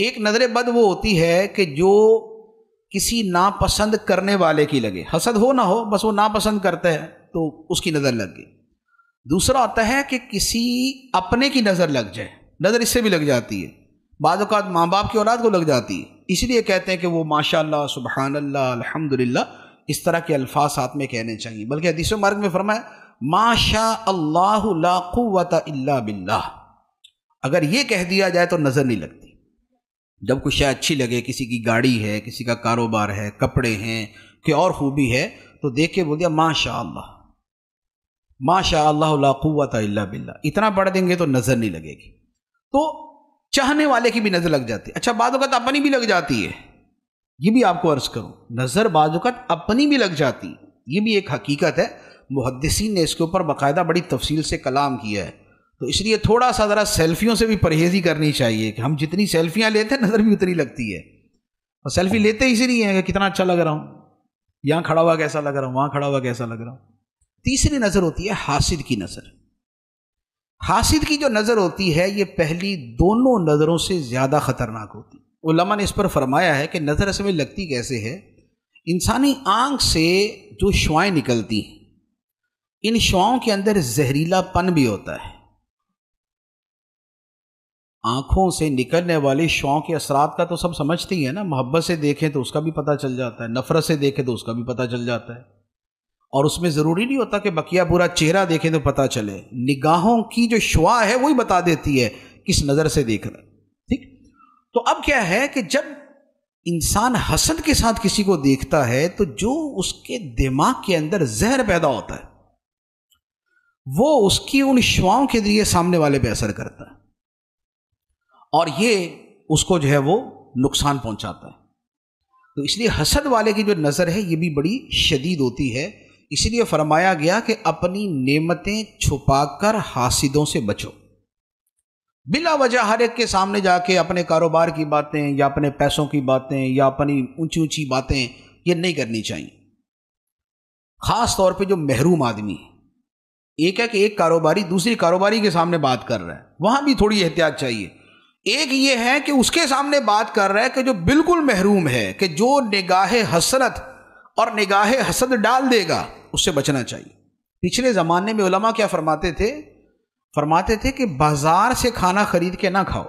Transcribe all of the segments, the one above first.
एक नज़र बद वो होती है कि जो किसी नापसंद करने वाले की लगे हसद हो ना हो बस वो नापसंद करता है तो उसकी नज़र लग गई दूसरा होता है कि किसी अपने की नज़र लग जाए नज़र इससे भी लग जाती है बाद माँ बाप की औलाद को लग जाती है इसलिए कहते हैं कि वो माशाल्लाह सुबहान अल्हम्दुलिल्लाह इस तरह के अल्फाज साथ में कहने चाहिए बल्कि हदीस मार्ग में फरमाए माशा अल्लाह बिल्ला अगर ये कह दिया जाए तो नज़र नहीं लगती जब कुछ अच्छी लगे किसी की गाड़ी है किसी का कारोबार है कपड़े हैं कि और खूबी है तो देख के बोल दिया माशा माशा अल्लाहत बिल्ला इतना पढ़ देंगे तो नज़र नहीं लगेगी तो चाहने वाले की भी नज़र लग जाती है अच्छा बाज़त अपनी भी लग जाती है ये भी आपको अर्ज़ करूँ नज़र बाज़त अपनी भी लग जाती है ये भी एक हकीकत है मुहदसिन ने इसके ऊपर बाकायदा बड़ी तफसील से कलाम किया है तो इसलिए थोड़ा सा ज़रा सेल्फियों से भी परहेज ही करनी चाहिए कि हम जितनी सेल्फियाँ लेते हैं नज़र भी उतनी लगती है और सेल्फी लेते ही इसीलिए हैं कि कितना अच्छा लग रहा हूँ यहाँ खड़ा हुआ कैसा लग रहा हूँ वहाँ खड़ा हुआ कैसा लग रहा हूँ तीसरी नज़र होती है हासिद की नज़र हासिद की जो नज़र होती है ये पहली दोनों नज़रों से ज़्यादा ख़तरनाक होती उलमा ने इस पर फरमाया है कि नज़र असमें लगती कैसे है इंसानी आंख से जो शुआएँ निकलती हैं इन शुआओं के अंदर जहरीलापन भी होता है आंखों से निकलने वाले शौक के असरात का तो सब समझती ही है ना मोहब्बत से देखें तो उसका भी पता चल जाता है नफ़रत से देखें तो उसका भी पता चल जाता है और उसमें ज़रूरी नहीं होता कि बकिया बुरा चेहरा देखें तो पता चले निगाहों की जो शुआ है वही बता देती है किस नज़र से देख रहा है ठीक तो अब क्या है कि जब इंसान हसद के साथ किसी को देखता है तो जो उसके दिमाग के अंदर जहर पैदा होता है वो उसकी उन शुआओं के जरिए सामने वाले पे असर करता है और ये उसको जो है वो नुकसान पहुंचाता है तो इसलिए हसद वाले की जो नज़र है ये भी बड़ी शदीद होती है इसलिए फरमाया गया कि अपनी नेमतें छुपाकर हासिदों से बचो बिला वजह हर एक के सामने जाके अपने कारोबार की बातें या अपने पैसों की बातें या अपनी ऊंची ऊंची बातें ये नहीं करनी चाहिए ख़ास तौर पे जो महरूम आदमी है एक है कि एक कारोबारी दूसरी कारोबारी के सामने बात कर रहा है वहां भी थोड़ी एहतियात चाहिए एक ये है कि उसके सामने बात कर रहा है कि जो बिल्कुल महरूम है कि जो निगाह हसरत और निगाह हसद डाल देगा उससे बचना चाहिए पिछले ज़माने में उलमा क्या फरमाते थे फरमाते थे कि बाज़ार से खाना खरीद के ना खाओ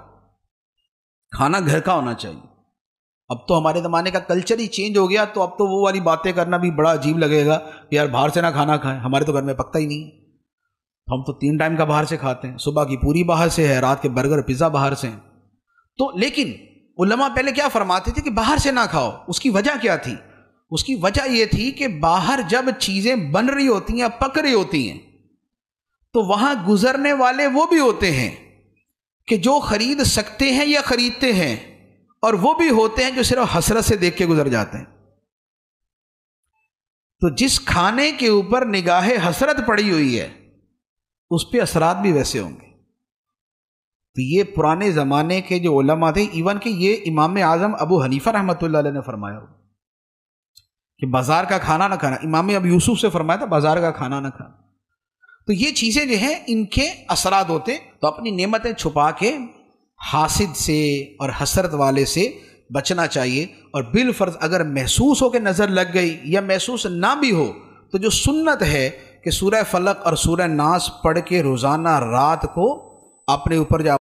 खाना घर का होना चाहिए अब तो हमारे ज़माने का कल्चर ही चेंज हो गया तो अब तो वो वाली बातें करना भी बड़ा अजीब लगेगा कि यार बाहर से ना खाना खाएं हमारे तो घर में पकता ही नहीं हम तो तीन टाइम का बाहर से खाते हैं सुबह की पूरी बाहर से है रात के बर्गर पिज़्ज़ा बाहर से हैं तो लेकिन उलमा पहले क्या फरमाते थे कि बाहर से ना खाओ उसकी वजह क्या थी उसकी वजह यह थी कि बाहर जब चीज़ें बन रही होती हैं पक रही होती हैं तो वहाँ गुजरने वाले वो भी होते हैं कि जो ख़रीद सकते हैं या ख़रीदते हैं और वो भी होते हैं जो सिर्फ हसरत से देख के गुजर जाते हैं तो जिस खाने के ऊपर निगाह हसरत पड़ी हुई है उस पर असरात भी वैसे होंगे तो ये पुराने ज़माने के जो ओलमा थे इवन कि ये इमाम आज़म अबू हनीफ़ा रहमत ने फरमाया हो कि बाज़ार का खाना ना खाना इमाम अब यूसुफ से फरमाया था बाज़ार का खाना ना खाना तो ये चीज़ें जो हैं इनके असराद होते तो अपनी नेमतें छुपा के हासिद से और हसरत वाले से बचना चाहिए और बिलफर्ज अगर महसूस हो के नज़र लग गई या महसूस ना भी हो तो जो सुन्नत है कि सूर्य फलक और सूर्य नाश पढ़ के रोज़ाना रात को अपने ऊपर जा